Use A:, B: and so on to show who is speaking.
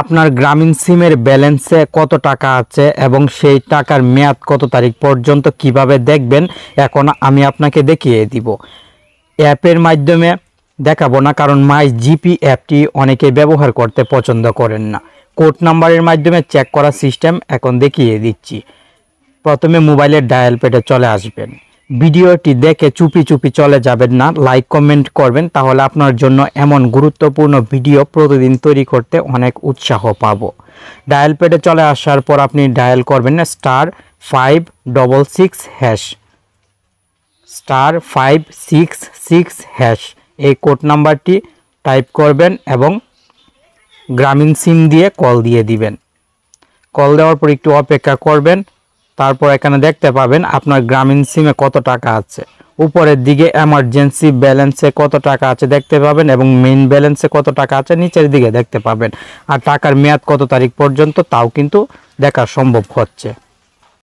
A: আপনার গ্রামীণ সিমের ব্যালেন্সে কত টাকা আছে এবং সেই টাকার মেয়াদ কত তারিখ পর্যন্ত কিভাবে দেখবেন এখন আমি আপনাকে দেখিয়ে দিব অ্যাপের মাধ্যমে দেখাবো না কারণ মাই জিপি অ্যাপটি অনেকে ব্যবহার করতে পছন্দ করেন না কোড নাম্বারের মাধ্যমে চেক করা সিস্টেম এখন দেখিয়ে দিচ্ছি প্রথমে মোবাইলের ডায়াল পেটে চলে আসবেন ভিডিওটি দেখে চুপি চুপি চলে যাবেন না লাইক কমেন্ট করবেন তাহলে আপনার জন্য এমন গুরুত্বপূর্ণ ভিডিও প্রতিদিন তৈরি করতে অনেক উৎসাহ পাব ডায়াল প্যাডে চলে আসার পর আপনি ডায়াল করবেন star five double six hash star five six six hash এই কোড নাম্বারটি টাইপ করবেন এবং গ্রামীণ সিম দিয়ে কল দিয়ে দিবেন কল দেওয়ার পর একটু অপেক্ষা করবেন তারপর এখানে দেখতে পাবেন আপনার গ্রামীণ সিমে কত টাকা আছে উপরের দিকে এমার্জেন্সি ব্যালেন্সে কত টাকা আছে দেখতে পাবেন এবং মেইন ব্যালেন্সে কত টাকা আছে নিচের দিকে দেখতে পাবেন আর টাকার মেয়াদ কত তারিখ পর্যন্ত তাও কিন্তু দেখা সম্ভব হচ্ছে